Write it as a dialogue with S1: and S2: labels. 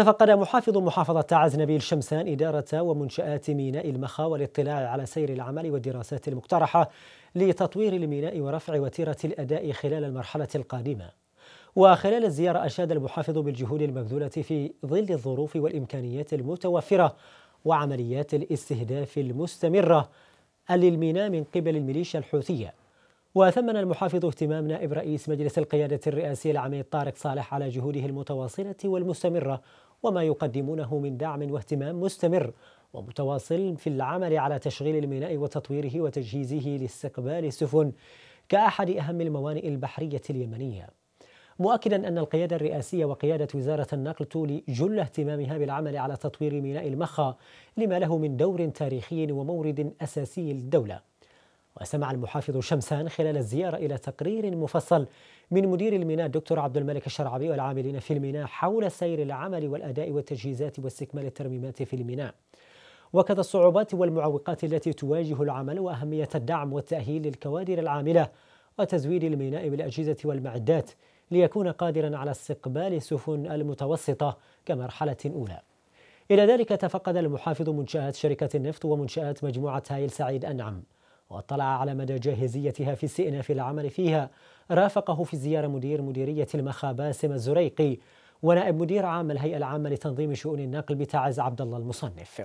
S1: تفقد محافظ محافظة تعز نبيل شمسان إدارة ومنشآت ميناء المخا والاطلاع على سير العمل والدراسات المقترحة لتطوير الميناء ورفع وتيرة الأداء خلال المرحلة القادمة وخلال الزيارة أشاد المحافظ بالجهود المبذولة في ظل الظروف والإمكانيات المتوفرة وعمليات الاستهداف المستمرة للميناء من قبل الميليشيا الحوثية وثمن المحافظ اهتمام نائب رئيس مجلس القيادة الرئاسي العميد طارق صالح على جهوده المتواصلة والمستمرة وما يقدمونه من دعم واهتمام مستمر ومتواصل في العمل على تشغيل الميناء وتطويره وتجهيزه لاستقبال السفن كأحد أهم الموانئ البحرية اليمنية مؤكدا أن القيادة الرئاسية وقيادة وزارة النقل تولي جل اهتمامها بالعمل على تطوير ميناء المخا لما له من دور تاريخي ومورد أساسي للدولة وسمع المحافظ شمسان خلال الزيارة إلى تقرير مفصل من مدير الميناء الدكتور عبد الملك الشرعبي والعاملين في الميناء حول سير العمل والأداء والتجهيزات واستكمال الترميمات في الميناء وكذا الصعوبات والمعوقات التي تواجه العمل وأهمية الدعم والتأهيل للكوادر العاملة وتزويد الميناء بالأجهزة والمعدات ليكون قادرا على استقبال السفن المتوسطة كمرحلة أولى إلى ذلك تفقد المحافظ منشآت شركة النفط ومنشآت مجموعة هايل سعيد أنعم واطلع على مدى جاهزيتها في استئناف العمل فيها رافقه في الزيارة مدير مديرية المخا باسم الزريقي ونائب مدير عام الهيئة العامة لتنظيم شؤون النقل بتعز عبد الله المصنف